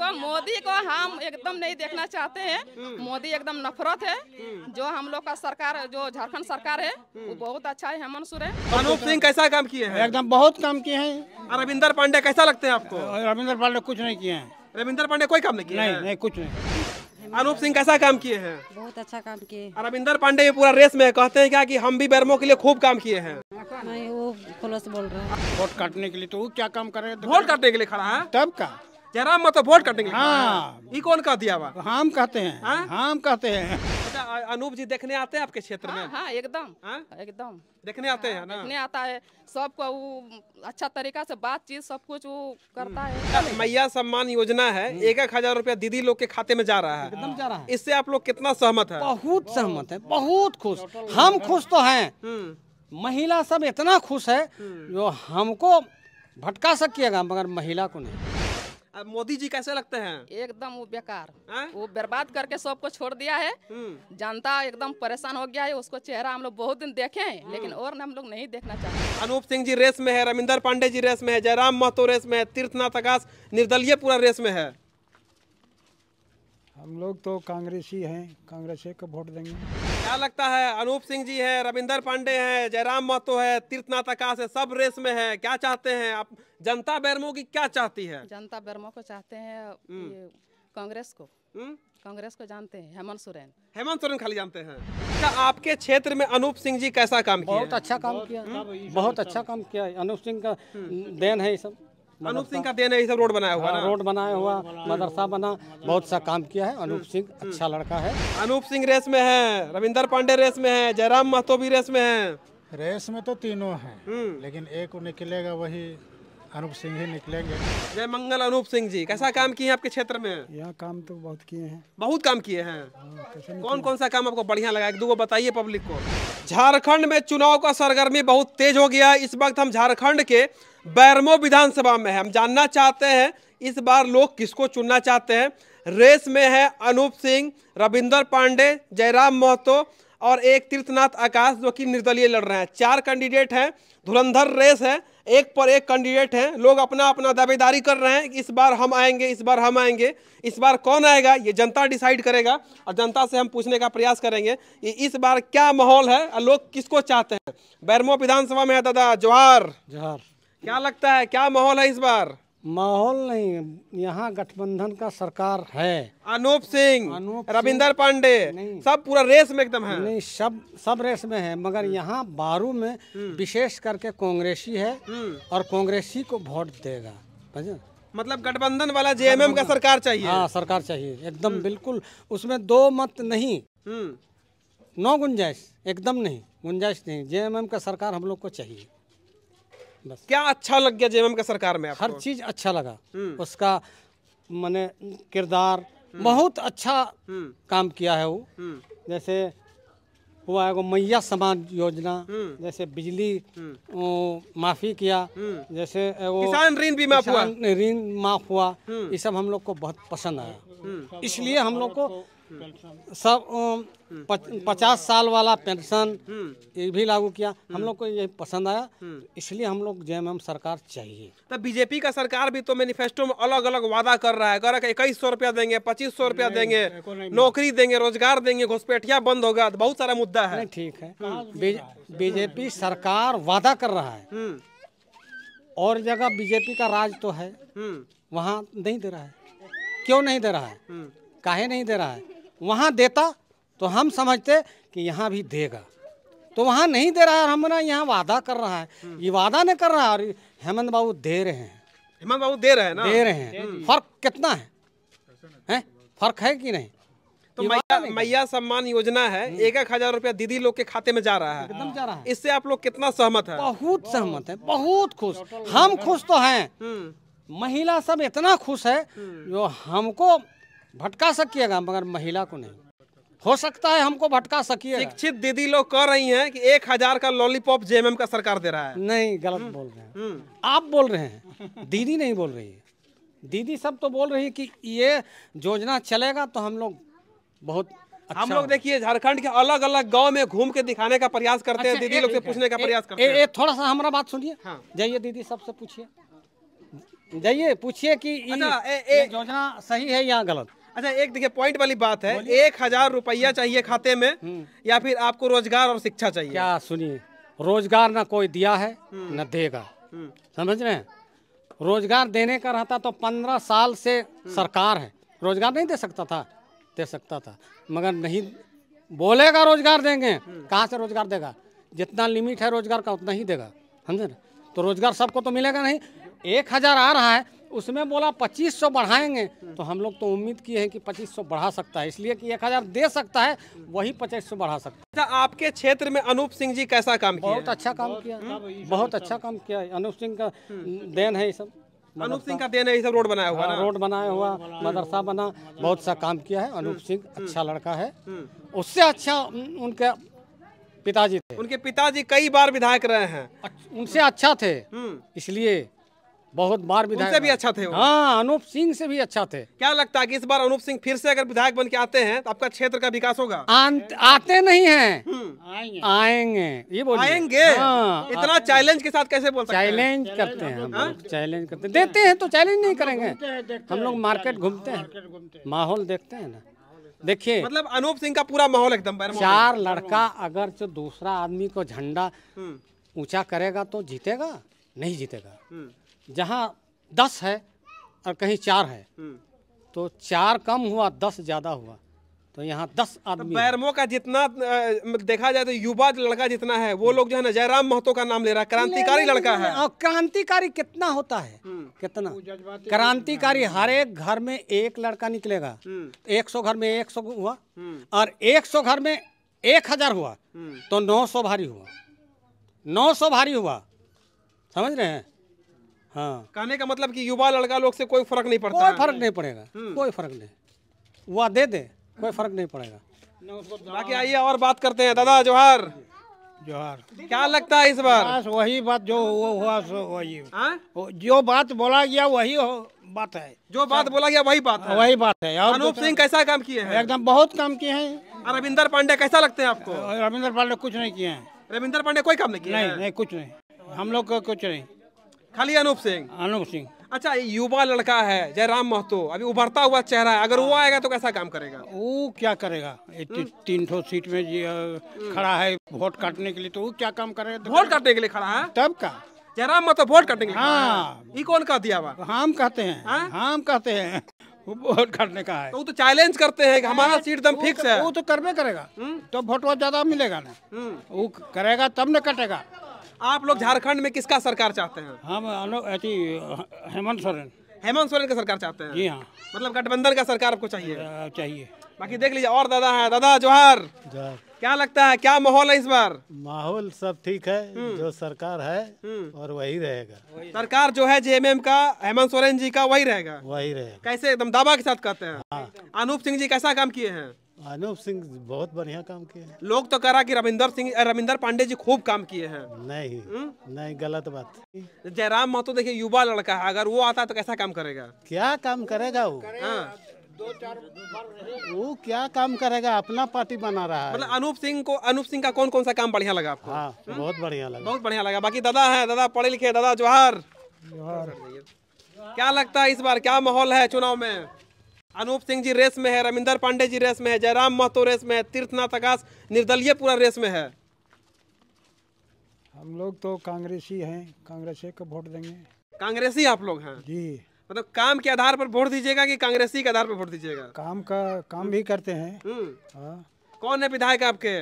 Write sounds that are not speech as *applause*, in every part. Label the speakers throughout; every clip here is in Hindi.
Speaker 1: तो मोदी को हम एकदम नहीं देखना चाहते हैं हम्म। मोदी एकदम नफरत है हम्म। जो हम लोग का सरकार जो झारखंड सरकार है वो हम्म। बहुत अच्छा है हेमंत सोरेन अनूप
Speaker 2: सिंह कैसा काम किए हैं एकदम बहुत काम किए हैं रविंदर पांडे कैसा लगते हैं आपको रविंदर पांडे कुछ नहीं किए हैं रविंदर पांडे कोई काम नहीं किया नहीं, नहीं कुछ नहीं अनूप सिंह कैसा काम किए हैं
Speaker 3: बहुत अच्छा काम किए
Speaker 2: रविंदर पांडे पूरा रेस में कहते हैं क्या कि हम भी बैरमो के लिए खूब काम किए हैं
Speaker 3: नहीं वो बोल
Speaker 2: रहे हैं वोट काटने के लिए तो वो क्या काम कर रहे हैं वोट काटने के लिए खड़ा है तब का जयराम मतलब वोट कटेंगे हाँ ये कौन कह दिया बा तो हम कहते हैं हाँ? हम कहते हैं अच्छा, अनूप जी देखने आते हैं आपके क्षेत्र में हाँ,
Speaker 1: हाँ एकदम हाँ? एकदम
Speaker 2: देखने आते हैं ना देखने
Speaker 1: आता है सबको वो अच्छा तरीका से बातचीत सब कुछ वो करता है अच्छा,
Speaker 2: मैया सम्मान योजना है हम्म। एक एक हजार रूपया दीदी लोग के खाते में जा रहा है
Speaker 1: एकदम जा रहा है
Speaker 2: इससे आप लोग कितना सहमत है बहुत सहमत
Speaker 4: है बहुत खुश
Speaker 2: हम खुश तो है हम्म।
Speaker 4: महिला सब इतना खुश है हम्म। जो हमको भटका सकिएगा मगर महिला को नहीं
Speaker 2: मोदी जी कैसे लगते हैं
Speaker 1: एकदम वो बेकार हाँ? वो बर्बाद करके सबको छोड़ दिया है हम्म। जनता एकदम परेशान हो गया है उसको चेहरा हम लोग बहुत दिन देखे हम्म। लेकिन और हम लोग नहीं देखना चाहते
Speaker 2: अनूप सिंह जी रेस में है रविंदर पांडे जी रेस में है जयराम महतो रेस में है तीर्थनाथ आकाश निर्दलीय पूरा रेस में है
Speaker 3: हम लोग तो कांग्रेस ही हैं कांग्रेस को वोट देंगे क्या
Speaker 2: लगता है अनूप सिंह जी हैं रविंदर पांडे हैं जयराम महतो है तीर्थनाथ आकाश है सब रेस में है क्या चाहते हैं आप जनता बैरमो की क्या चाहती है
Speaker 1: जनता बैरमो को चाहते हैं हम्म। कांग्रेस को हम्म। कांग्रेस को जानते हैं हेमंत सोरेन हेमंत सोरेन खाली जानते हैं
Speaker 2: क्या आपके क्षेत्र में अनूप सिंह जी कैसा काम किया बहुत अच्छा काम किया हम्म। बहुत अच्छा काम किया अनूप सिंह का देन है ये सब अनूप सिंह का देन है सब रोड बनाया हुआ हाँ, रोड बनाया हुआ
Speaker 4: मदरसा बना बहुत सा काम किया है अनूप हम्म, सिंह हम्म। अच्छा लड़का है अनूप
Speaker 2: सिंह रेस में है रविंदर पांडे रेस में है जयराम महतो भी रेस में है रेस में तो तीनों है हम्म। लेकिन एक
Speaker 3: निकलेगा वही अनूप सिंह ही
Speaker 2: निकलेंगे जय मंगल अनूप सिंह जी कैसा काम किए आपके क्षेत्र में यहाँ काम तो बहुत किए हैं बहुत काम किए हैं हाँ, कौन कौन सा काम आपको बढ़िया लगा एक दो बताइए पब्लिक को झारखंड में चुनाव का सरगर्मी बहुत तेज हो गया इस वक्त हम झारखंड के बैरमो विधानसभा में है हम जानना चाहते हैं इस बार लोग किसको चुनना चाहते हैं रेस में है अनूप सिंह रविंदर पांडे जयराम महतो और एक तीर्थनाथ आकाश जो कि निर्दलीय लड़ रहे हैं चार कैंडिडेट हैं धुरंधर रेस है एक पर एक कैंडिडेट हैं लोग अपना अपना दावेदारी कर रहे हैं इस बार हम आएंगे इस बार हम आएंगे इस बार कौन आएगा ये जनता डिसाइड करेगा और जनता से हम पूछने का प्रयास करेंगे ये इस बार क्या माहौल है और लोग किसको चाहते हैं बैरमो विधानसभा में है दादा जवाहर जोहार क्या लगता है क्या माहौल है इस बार माहौल नहीं यहाँ गठबंधन का सरकार है अनूप सिंह रविंदर पांडे सब पूरा रेस में एकदम
Speaker 4: है नहीं सब सब रेस में है मगर हम्म। यहाँ बारू में हम्म। विशेष करके कांग्रेसी है हम्म। और कांग्रेसी को वोट देगा समझे
Speaker 2: मतलब गठबंधन वाला जेएमएम का सरकार चाहिए हाँ
Speaker 4: सरकार चाहिए एकदम बिल्कुल उसमें दो मत नहीं नो गुंजाइश एकदम नहीं गुंजाइश नहीं जेएमएम का सरकार हम लोग को चाहिए क्या अच्छा लग गया जेएमएम के सरकार में आपको? हर चीज अच्छा लगा हम्म। उसका मैंने किरदार हम्म। बहुत अच्छा हम्म। काम किया है वो जैसे हुआ है मैया समाज योजना जैसे बिजली माफी किया जैसे वो किसान ऋण भी माफ हुआ ऋण माफ हुआ ये सब हम लोग को बहुत पसंद आया इसलिए हम लोग को सब पचास साल वाला पेंशन ये भी लागू किया हम लोग को ये पसंद आया इसलिए हम लोग
Speaker 2: जे सरकार चाहिए तो बीजेपी का सरकार भी तो मैनिफेस्टो में अलग अलग वादा कर रहा है कह रहा है इक्कीस सौ रुपया देंगे पच्चीस सौ रुपया देंगे नौकरी देंगे रोजगार देंगे घुसपेटिया बंद होगा तो बहुत सारा मुद्दा है ठीक है हम्म। बीजेपी सरकार वादा कर रहा है
Speaker 3: हम्म।
Speaker 4: और जगह बीजेपी का राज तो है हम्म। वहाँ नहीं दे रहा है क्यों नहीं दे रहा है काहे नहीं दे रहा है वहाँ देता तो हम समझते कि यहाँ भी देगा तो वहाँ नहीं दे रहा है हम ना यहाँ वादा कर रहा है हम्म। ये वादा नहीं कर रहा है और हेमंत बाबू दे रहे हैं
Speaker 2: हेमंत बाबू दे रहे हैं ना दे रहे हैं हम्म। फर्क कितना है हैं फर्क है कि नहीं तो मैया मैया सम्मान योजना है हम्म। एक एक हजार रुपया दीदी लोग के खाते में जा रहा है एकदम जा रहा है इससे आप लोग कितना सहमत है बहुत सहमत है
Speaker 4: बहुत खुश हम खुश तो हैं महिला सब इतना खुश है जो
Speaker 2: हमको भटका सकिएगा मगर महिला को नहीं हो सकता है हमको भटका सकिए शिक्षित दीदी लोग कह रही हैं कि एक हजार का लॉलीपॉप जेएमएम का सरकार दे रहा है नहीं गलत हम्म, बोल रहे हैं हम्म। आप बोल रहे हैं दीदी नहीं बोल रही है दीदी सब तो बोल रही है कि ये योजना चलेगा तो हम लोग बहुत अच्छा हम लोग देखिए झारखंड के अलग अलग गांव में घूम के दिखाने का प्रयास करते हैं अच्छा, दीदी लोग से पूछने का प्रयास करते हैं
Speaker 4: थोड़ा सा हमारा बात सुनिए हाँ।
Speaker 2: जाइए दीदी सबसे पूछिए जाइए पूछिए कि अच्छा, योजना सही है या गलत अच्छा एक देखिए पॉइंट वाली बात है एक हजार रुपया चाहिए खाते में हम्म। या फिर आपको रोजगार और शिक्षा चाहिए क्या सुनिए रोजगार ना कोई दिया है हम्म। न देगा
Speaker 3: हम्म।
Speaker 4: समझ रहे हैं रोजगार देने का रहता तो पंद्रह साल से सरकार है रोजगार नहीं दे सकता था दे सकता था मगर नहीं बोलेगा रोजगार देंगे कहाँ से रोजगार देगा जितना लिमिट है रोजगार का उतना ही देगा समझे ना तो रोजगार सबको तो मिलेगा नहीं एक हजार आ रहा है उसमें बोला 2500 बढ़ाएंगे तो हम लोग तो उम्मीद किए हैं कि 2500 बढ़ा सकता है इसलिए कि 1000 दे सकता है वही 2500 बढ़ा सकता
Speaker 2: है अच्छा, आपके क्षेत्र में अनूप सिंह जी कैसा काम किया बहुत
Speaker 4: अच्छा काम किया
Speaker 2: बहुत अच्छा काम किया अनूप सिंह का हम्म। देन है ये सब अनूप सिंह का देन है ये सब रोड बनाया हुआ हाँ, रोड बनाया हुआ
Speaker 4: मदरसा बना बहुत सा काम किया है अनूप हम्म। सिंह हम्म। अच्छा लड़का है उससे अच्छा उनका पिताजी थे उनके पिताजी कई बार विधायक रहे हैं अच्छा, उनसे अच्छा थे
Speaker 2: इसलिए बहुत बार विधायक भी अच्छा थे हाँ अनूप सिंह से भी अच्छा थे क्या लगता है कि इस बार अनूप सिंह फिर से अगर विधायक बन के आते हैं तो आपका क्षेत्र का विकास होगा
Speaker 4: आते नहीं है
Speaker 1: हम्म। आएंगे
Speaker 4: ये बोल आएंगे हाँ। इतना चैलेंज के साथ कैसे बोल चैलेंज करते हैं चैलेंज करते देते हैं तो चैलेंज नहीं करेंगे हम लोग मार्केट घूमते हैं माहौल देखते हैं ना देखिए मतलब अनूप सिंह का पूरा माहौल एकदम चार लड़का अगर जो दूसरा आदमी को झंडा
Speaker 3: हम्म।
Speaker 4: ऊंचा करेगा तो जीतेगा नहीं जीतेगा हम्म। जहाँ दस है और कहीं चार है हम्म। तो चार कम हुआ दस ज़्यादा हुआ तो यहाँ दस तो आदमी तो बैरमो
Speaker 2: का जितना देखा जाए तो युवा लड़का जितना है वो लोग जो है ना जयराम महतो का नाम ले रहा है क्रांतिकारी लड़का है और
Speaker 4: क्रांतिकारी कितना होता है हम्म। कितना
Speaker 2: क्रांतिकारी हर एक घर में एक
Speaker 4: लड़का निकलेगा हम्म। एक सौ घर में एक सौ हुआ और एक सौ घर में एक हजार हुआ तो नौ सौ भारी हुआ नौ सौ भारी हुआ समझ
Speaker 2: रहे हैं हाँ कहने का मतलब कि युवा लड़का लोग से कोई फर्क नहीं पड़ता कोई फर्क नहीं पड़ेगा हम्म। कोई फर्क नहीं वह दे दे कोई फर्क नहीं पड़ेगा बाकी आइए और बात करते हैं दादा जोहार जोहार क्या लगता है इस बार वही बात जो वो हुआ सो वही हाँ? जो बात बोला गया वही बात है जो बात बोला गया वही बात है वही बात है अनूप सिंह कैसा काम किए हैं एकदम बहुत काम किए हैं रविंदर पांडे कैसा लगते हैं आपको रविंदर पांडे कुछ नहीं किए हैं रविंदर पांडे कोई काम नहीं किया नहीं नहीं कुछ नहीं हम लोग कुछ नहीं खाली अनूप सिंह अनूप सिंह अच्छा युवा लड़का है जयराम महतो अभी उभरता हुआ चेहरा है अगर वो हाँ। आएगा तो कैसा काम करेगा
Speaker 3: वो क्या करेगा हम्म। तीन सौ सीट में हम्म। खड़ा है वोट काटने के लिए तो वो क्या काम करेगा वोट काटने के लिए खड़ा है तब का जयराम महतो
Speaker 2: वोट काटने के लिए हाँ ये कौन कह दिया हम कहते हैं हाँ? हम कहते हैं वोट काटने का है तो वो तो चैलेंज करते हैं कि हमारा सीट हाँ। एकदम फिक्स तो- है वो तो करवे करेगा हम्म। तो वोट ज्यादा मिलेगा ना वो करेगा तब न कटेगा आप लोग झारखंड में किसका सरकार चाहते हैं हम हेमंत सोरेन हेमंत सोरेन का सरकार चाहते हैं जी हाँ मतलब गठबंधन का सरकार आपको चाहिए चाहिए बाकी देख लीजिए और दादा है दादा जोहर क्या लगता है क्या माहौल है इस बार
Speaker 3: माहौल सब ठीक है हम्म। जो सरकार है हम्म। और वही रहेगा
Speaker 2: सरकार जो है जेएमएम का हेमंत सोरेन जी का वही रहेगा
Speaker 3: वही रहेगा
Speaker 2: कैसे एकदम दावा के साथ कहते हैं हाँ। अनूप सिंह जी कैसा काम किए हैं अनूप सिंह बहुत बढ़िया काम किए हैं लोग तो कह रहा कि रविंदर सिंह रविंदर पांडे जी खूब काम किए हैं नहीं हुँ? हम्म? नहीं गलत बात जयराम महतो देखिए युवा लड़का है अगर वो आता है तो कैसा काम करेगा
Speaker 3: क्या काम करेगा वो हाँ। वो क्या काम करेगा अपना पार्टी बना रहा है
Speaker 2: मतलब अनूप सिंह को अनूप सिंह का कौन कौन सा काम बढ़िया लगा आपको हाँ, हम्म? बहुत बढ़िया लगा बहुत बढ़िया लगा बाकी दादा है दादा पढ़े लिखे दादा जोहर क्या लगता है इस बार क्या माहौल है चुनाव में अनूप सिंह जी रेस में है रविंदर पांडे जी रेस में है जयराम महतो रेस में है तीर्थनाथ आकाश निर्दलीय पूरा रेस में है
Speaker 3: हम लोग तो कांग्रेसी हैं कांग्रेसी
Speaker 2: को वोट देंगे कांग्रेसी आप लोग हैं जी मतलब काम के आधार पर वोट दीजिएगा कि कांग्रेसी के आधार पर वोट दीजिएगा
Speaker 3: काम का काम भी करते हैं
Speaker 2: हम्म। हाँ। कौन है विधायक आपके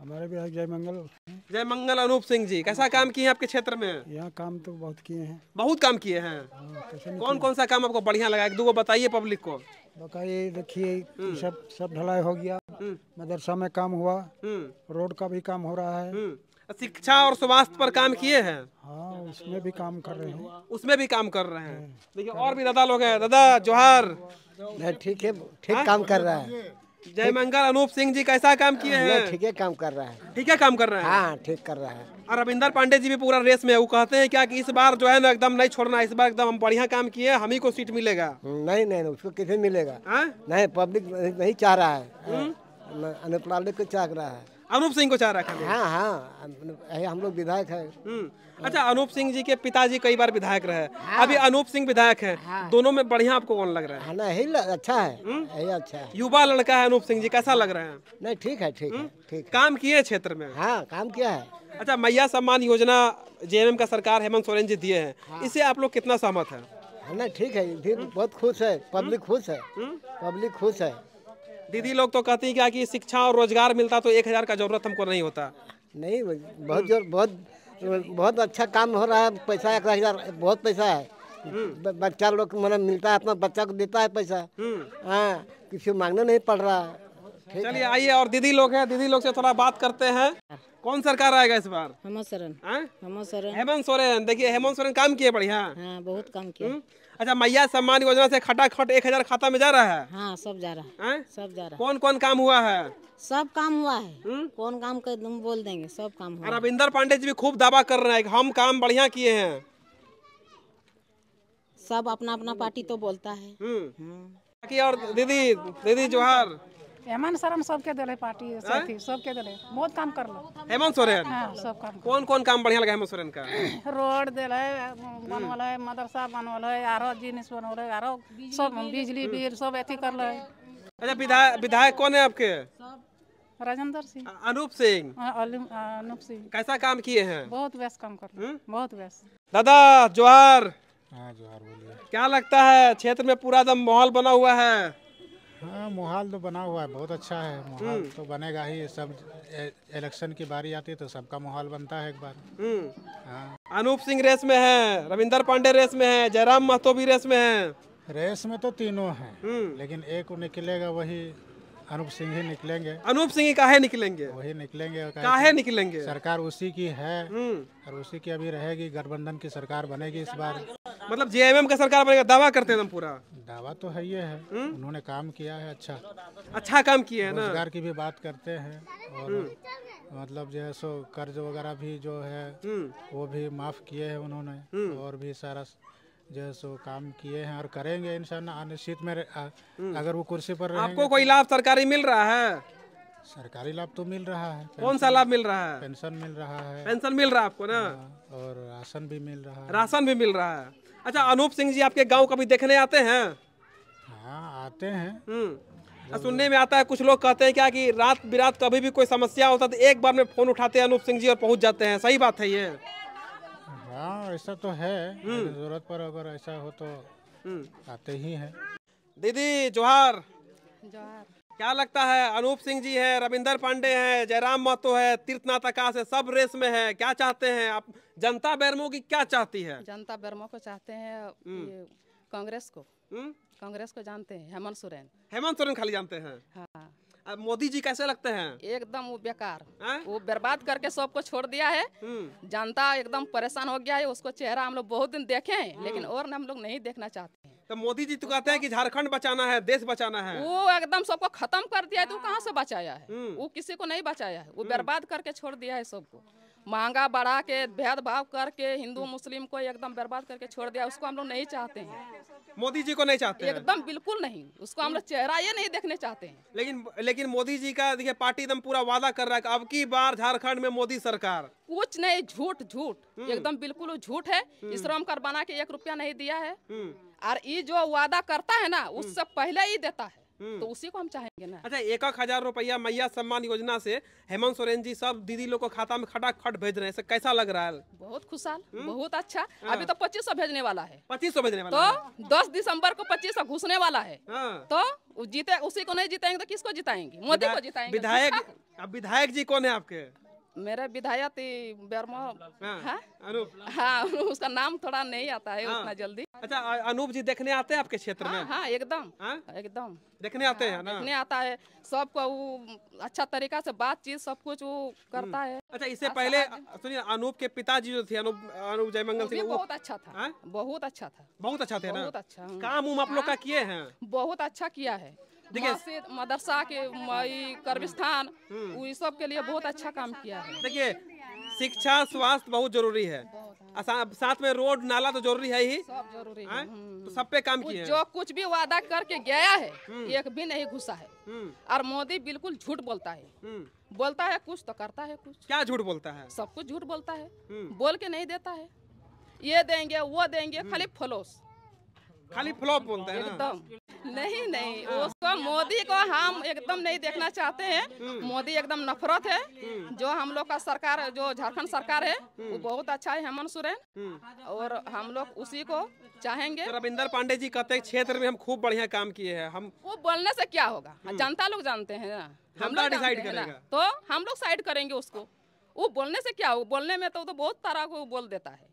Speaker 2: हमारे विधायक जय मंगल जय मंगल अनूप सिंह जी कैसा काम किए हैं आपके क्षेत्र में यहाँ काम तो बहुत किए हैं बहुत काम किए हैं हाँ, कौन कौन सा काम आपको बढ़िया लगा एक दो बताइए पब्लिक को
Speaker 3: बताइए देखिए हम्म। सब सब ढलाई हो गया हम्म। मदरसा में काम हुआ
Speaker 2: हम्म। रोड का भी काम हो रहा है शिक्षा और स्वास्थ्य पर काम किए हैं हाँ उसमें भी काम कर रहे हैं उसमें भी काम कर रहे हैं हाँ। देखिए और भी दादा लोग हैं दादा जोहार ठीक है ठीक काम कर रहा है जय मंगल अनूप सिंह जी कैसा काम किए हैं ठीक है काम कर रहा है ठीक है काम कर रहा है हाँ, हाँ ठीक कर रहा है और रविंदर पांडे जी भी पूरा रेस में है वो कहते हैं क्या कि इस बार जो है ना एकदम नहीं छोड़ना इस बार एकदम हम बढ़िया काम किए हम ही को सीट मिलेगा हम्म, नहीं नहीं उसको किसे
Speaker 4: मिलेगा आ? हाँ? नहीं पब्लिक नहीं चाह रहा है हम्म?
Speaker 2: हाँ, अनूप को चाह रहा है अनूप सिंह को चाह रहा है हाँ हाँ हम लोग विधायक है हम्म। अच्छा अनूप सिंह जी के पिताजी कई बार विधायक रहे हाँ। अभी अनूप सिंह विधायक है हाँ। दोनों में बढ़िया आपको कौन लग रहा है हाँ, ना यही अच्छा है हम्म। यही अच्छा है युवा लड़का है अनूप सिंह जी कैसा लग रहा है नहीं ठीक है ठीक हम्म। ठीक काम किए क्षेत्र में हाँ काम किया है अच्छा मैया सम्मान योजना जे का सरकार हेमंत सोरेन जी दिए है हाँ। इससे आप लोग कितना सहमत है हाँ, नहीं ठीक है बहुत खुश है पब्लिक खुश है पब्लिक खुश है दीदी लोग तो कहती है क्या कि शिक्षा और रोजगार मिलता तो एक हज़ार का जरूरत हमको नहीं होता नहीं बहुत जोर बहुत बहुत अच्छा काम हो रहा है पैसा
Speaker 4: एक हज़ार बहुत पैसा है हम्म। बच्चा लोग मतलब मिलता है अपना बच्चा को देता है पैसा
Speaker 2: हम्म। हाँ किसी मांगना नहीं पड़ रहा है चलिए आइए और दीदी लोग हैं दीदी लोग से थोड़ा बात करते हैं कौन सरकार आएगा इस बार हेमंत सोरेन हाँ? हेमंत सोरेन हेमंत सोरेन देखिए हेमंत सोरेन काम किए बढ़िया हाँ, बहुत काम किए हम्म? अच्छा मैया सम्मान योजना से खटाखट एक हजार खाता में जा रहा है
Speaker 4: हाँ सब जा रहा है हाँ? सब जा रहा है
Speaker 2: कौन कौन काम हुआ है
Speaker 4: सब काम हुआ है हम्म? कौन काम कर तुम बोल देंगे सब काम हुआ
Speaker 2: रविंदर पांडे जी भी खूब दावा कर रहे हैं हम काम बढ़िया किए हैं
Speaker 1: सब अपना अपना पार्टी तो बोलता है
Speaker 2: हम्म।
Speaker 1: और दीदी दीदी जोहर हेमंत सरन सबके दिले पार्टी साथी सबके दिले बहुत काम करलो हेमंत सोरेन हां सब काम
Speaker 2: कौन कौन काम बढ़िया लगा हेमंत सोरेन का *coughs*
Speaker 1: रोड देले बनवल है मदरसा बनवल है आरो जिनिस बनवल है आरो सब बिजली बिल सब एथि कर
Speaker 2: अच्छा विधायक विधायक कौन है आपके
Speaker 1: राजेंद्र सिंह अनूप सिंह हाँ, अनूप सिंह कैसा काम किए हैं बहुत बेस काम कर हम्म? बहुत बेस
Speaker 2: दादा जोहार हाँ जोहार बोलिए क्या लगता है क्षेत्र में पूरा दम माहौल बना हुआ है हाँ
Speaker 3: माहौल तो बना हुआ है बहुत अच्छा है हम्म। तो बनेगा ही सब इलेक्शन की बारी आती है तो सबका माहौल बनता है एक बार हम्म। हाँ अनूप सिंह रेस में
Speaker 2: है रविंदर पांडे रेस में है जयराम महतो भी रेस में
Speaker 3: है रेस में तो तीनों हैं हम्म। लेकिन एक निकलेगा वही अनूप सिंह ही निकलेंगे अनूप सिंह काहे निकलेंगे वही निकलेंगे काहे निकलेंगे सरकार उसी की है हम्म। और उसी की अभी रहेगी गठबंधन की सरकार बनेगी इस बार मतलब जेएमएम का सरकार बनेगा दावा करते हैं पूरा दावा तो है ये है हम्म। उन्होंने काम किया है अच्छा अच्छा काम किया है सरकार रोजगार की भी बात करते हैं और हम्म। मतलब जो है सो कर्ज वगैरह भी जो है वो भी माफ किए हैं उन्होंने और भी सारा जो है सो काम किए हैं और करेंगे इंशाल्लाह अनिश्चित में हम्म। अगर वो कुर्सी पर आपको तो कोई लाभ सरकारी मिल रहा है सरकारी लाभ तो मिल रहा है कौन सा लाभ मिल रहा है पेंशन मिल रहा
Speaker 1: है
Speaker 2: पेंशन
Speaker 3: मिल रहा है आपको ना हाँ, और राशन भी मिल रहा
Speaker 2: है राशन भी मिल रहा है अच्छा अनूप सिंह जी आपके गाँव कभी देखने आते हैं हाँ आते हैं हम्म। सुनने में आता है कुछ लोग कहते हैं क्या कि रात बिरात कभी भी कोई समस्या होता तो एक बार में फोन उठाते हैं अनूप सिंह जी और पहुंच जाते हैं सही बात है ये
Speaker 3: हाँ ऐसा तो
Speaker 2: है हम्म। जरूरत पर अगर ऐसा हो तो हम्म। आते ही हैं दीदी जोहार जोहार क्या लगता है अनूप सिंह जी है रविंदर पांडे हैं जयराम महतो है तीर्थनाथ आकाश है सब रेस में है क्या चाहते हैं आप जनता बैरमो की क्या चाहती है
Speaker 1: जनता बैरमो को चाहते हैं हम्म। कांग्रेस को कांग्रेस को जानते हैं हेमंत सोरेन
Speaker 2: हेमंत सोरेन खाली जानते हैं हाँ मोदी जी कैसे लगते हैं
Speaker 1: एकदम वो बेकार आ? हाँ? वो बर्बाद करके सबको छोड़ दिया है हम्म। जनता एकदम परेशान हो गया है उसको चेहरा हम लोग बहुत दिन देखे हैं हम्म। लेकिन और हम लोग नहीं देखना चाहते
Speaker 2: हैं तो मोदी जी तो कहते हैं कि झारखंड बचाना है देश बचाना है
Speaker 1: वो एकदम सबको खत्म कर दिया है तो कहाँ से बचाया है हम्म। वो किसी को नहीं बचाया है वो बर्बाद करके छोड़ दिया है सबको महंगा बढ़ा के भेदभाव करके हिंदू मुस्लिम को एकदम बर्बाद करके छोड़ दिया उसको हम लोग नहीं चाहते हैं
Speaker 2: मोदी जी को नहीं चाहते एकदम
Speaker 1: बिल्कुल नहीं उसको हम लोग चेहरा ये नहीं देखने चाहते हैं
Speaker 2: लेकिन लेकिन मोदी जी का देखिए पार्टी एकदम पूरा वादा कर रहा है अब की बार झारखंड में मोदी सरकार
Speaker 1: कुछ नहीं झूठ झूठ हम्म। एकदम बिल्कुल झूठ है हम्म। श्रम कर बना के एक रुपया नहीं दिया है हम्म। और ये जो वादा करता है ना उससे पहले ही देता है हम्म। तो उसी को हम चाहेंगे ना
Speaker 2: अच्छा एक एक हजार रुपया मैया सम्मान योजना से हेमंत सोरेन जी सब दीदी लोग को खाता में खटाखट भेज रहे हैं कैसा लग रहा है
Speaker 1: बहुत खुशहाल हम्म। बहुत अच्छा हाँ। अभी तो पच्चीस सौ भेजने वाला है पच्चीस सौ भेजने वाला तो दस दिसंबर को पच्चीस सौ घुसने वाला है हाँ। तो जीते उसी को नहीं जीतेंगे तो किसको जिताएंगे मोदी को जिताएंगे विधायक अब विधायक जी कौन है आपके मेरा विधायक वर्मा हाँ, हाँ? हाँ उसका नाम थोड़ा नहीं आता है उतना जल्दी
Speaker 2: अच्छा अनूप जी देखने आते हैं आपके क्षेत्र हाँ, में हाँ
Speaker 1: एकदम हाँ? एकदम
Speaker 2: देखने आते हैं ना हाँ, हाँ। देखने
Speaker 1: आता है सबको वो अच्छा तरीका से बातचीत सब कुछ वो करता हम्म। है अच्छा इससे पहले
Speaker 2: सुनिए अनूप के पिताजी जो थे अनूप अनूप जयमंगल सिंह बहुत
Speaker 1: अच्छा था बहुत अच्छा था
Speaker 2: बहुत अच्छा थे ना बहुत अच्छा काम उम आप लोग का किए हैं
Speaker 1: बहुत अच्छा किया है देखिए मदरसा के कर्मस्थान हम्म। सब के लिए बहुत अच्छा काम किया है
Speaker 2: देखिए शिक्षा स्वास्थ्य बहुत जरूरी है साथ में रोड नाला तो जरूरी है ही
Speaker 1: सब जरूरी है हाँ? हम्म।
Speaker 2: तो सब पे काम किया जो
Speaker 1: कुछ भी वादा करके गया है हम्म। एक भी नहीं घुसा है हम्म। और मोदी बिल्कुल झूठ बोलता है बोलता है कुछ तो करता है कुछ क्या झूठ बोलता है सब कुछ झूठ बोलता है बोल के नहीं देता है ये देंगे वो देंगे खाली फलोस खाली फ्लॉप बोलते हैं एकदम नहीं नहीं उसको मोदी को हम एकदम नहीं देखना चाहते हैं हम्म। मोदी एकदम नफरत है हम्म। जो हम लोग का सरकार जो झारखंड सरकार है वो हम्म। बहुत अच्छा है हेमंत सोरेन और हम लोग उसी को चाहेंगे
Speaker 2: तो रविंदर पांडे जी कहते हैं क्षेत्र में हम खूब बढ़िया काम किए हैं हम
Speaker 1: वो बोलने से क्या होगा जनता लोग जानते हैं हम लोग डिसाइड करेगा तो हम लोग साइड करेंगे उसको वो बोलने से क्या हो बोलने में तो, तो बहुत सारा को बोल देता है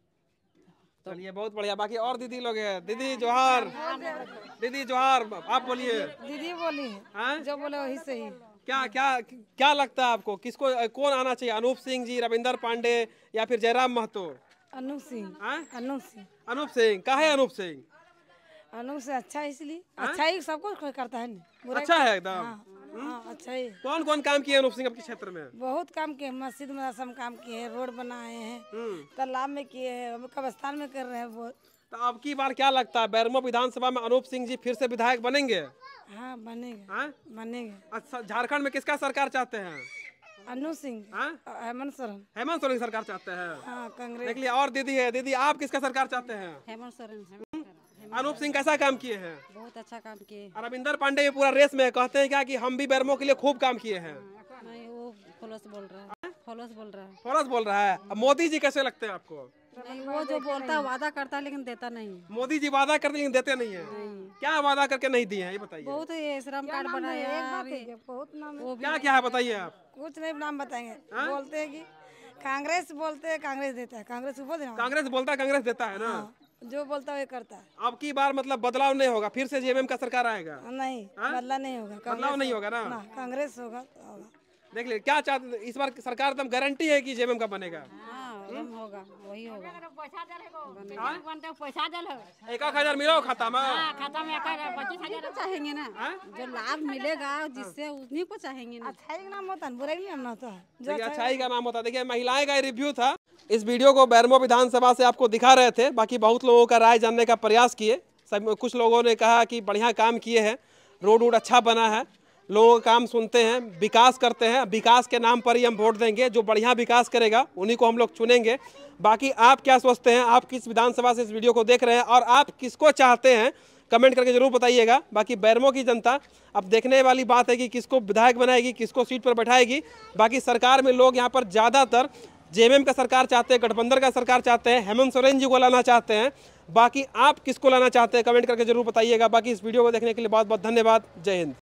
Speaker 2: चलिए तो बहुत बढ़िया बाकी और दीदी लोग हैं दीदी हाँ, जोहार हाँ, हाँ, दीदी जोहार आप बोलिए
Speaker 3: दीदी बोली है जो बोले वही ही
Speaker 2: क्या क्या क्या लगता है आपको किसको कौन आना चाहिए अनूप सिंह जी रविंदर पांडे या फिर जयराम महतो अनूप सिंह अनूप सिंह अनूप सिंह कहा है अनूप सिंह
Speaker 4: हम से अच्छा है इसलिए हाँ? अच्छा ही कुछ करता है अच्छा है एकदम हाँ, हम्म? हाँ, अच्छा
Speaker 2: ही कौन कौन काम किए अनूप सिंह आपके क्षेत्र में
Speaker 4: बहुत काम किए मस्जिद मदरसा में काम किए हैं रोड बनाए हैं हम्म। तालाब में किए हैं हम कब्रस्तान में कर रहे हैं बहुत
Speaker 2: तो अब की बार क्या लगता है बैरमो विधानसभा में अनूप सिंह जी फिर से विधायक बनेंगे हाँ बनेंगे बनेंगे अच्छा झारखंड में किसका सरकार चाहते हैं अनु सिंह हेमंत सोरेन हेमंत सोरेन सरकार चाहते हैं हाँ, कांग्रेस और दीदी है दीदी आप किसका सरकार चाहते हैं
Speaker 4: हेमंत सोरेन अनूप सिंह कैसा काम किए हैं बहुत अच्छा काम किए हैं
Speaker 2: रविंदर पांडे भी पूरा रेस में है कहते हैं क्या कि हम भी बैरमो के लिए खूब काम किए हैं
Speaker 4: हाँ, नहीं वो बोल रहा है हाँ? फॉलोस बोल रहा
Speaker 2: है बोल रहा है मोदी जी कैसे लगते हैं आपको
Speaker 4: नहीं वो जो बोलता है वादा करता है लेकिन देता नहीं
Speaker 2: मोदी जी वादा करते लेकिन देते नहीं है क्या वादा करके नहीं दिए हैं ये बताइए
Speaker 4: बहुत ये श्रम कार्ड बनाया बहुत नाम क्या क्या है बताइए आप कुछ नहीं नाम बताएंगे हाँ? बोलते हैं कि कांग्रेस बोलते हैं कांग्रेस देता है कांग्रेस कांग्रेस
Speaker 2: बोलता है कांग्रेस देता है ना
Speaker 4: जो बोलता है करता है
Speaker 2: अब की बार मतलब बदलाव नहीं होगा फिर से जेएमएम का सरकार आएगा
Speaker 4: नहीं हाँ? बदलाव नहीं होगा बदलाव नहीं होगा ना, ना कांग्रेस होगा
Speaker 2: देख ले क्या चाहते इस बार सरकार एकदम गारंटी है कि जेएमएम का बनेगा
Speaker 4: हाँ, हम्म? होगा वही होगा पैसा दल एक तो हजार मिला खाता में हाँ, खाता में पच्चीस हजार तो चाहेंगे ना जो लाभ मिलेगा जिससे उन्हीं को चाहेंगे ना अच्छा, अच्छाई का नाम होता बुराई का नाम होता है अच्छाई
Speaker 2: का नाम होता देखिए महिलाएं का रिव्यू था इस वीडियो को बैरमो विधानसभा से आपको दिखा रहे थे बाकी बहुत लोगों का राय जानने का प्रयास किए सब कुछ लोगों ने कहा कि बढ़िया काम किए हैं रोड वोड अच्छा बना है लोगों का काम सुनते हैं विकास करते हैं विकास के नाम पर ही हम वोट देंगे जो बढ़िया विकास करेगा उन्हीं को हम लोग चुनेंगे बाकी आप क्या सोचते हैं आप किस विधानसभा से इस वीडियो को देख रहे हैं और आप किसको चाहते हैं कमेंट करके जरूर बताइएगा बाकी बैरमो की जनता अब देखने वाली बात है कि किसको विधायक बनाएगी किसको सीट पर बैठाएगी बाकी सरकार में लोग यहाँ पर ज़्यादातर जेएमएम का सरकार चाहते हैं गठबंधन का सरकार चाहते हैं हेमंत सोरेन जी को लाना चाहते हैं बाकी आप किसको लाना चाहते हैं कमेंट करके जरूर बताइएगा बाकी इस वीडियो को देखने के लिए बहुत बहुत धन्यवाद जय हिंद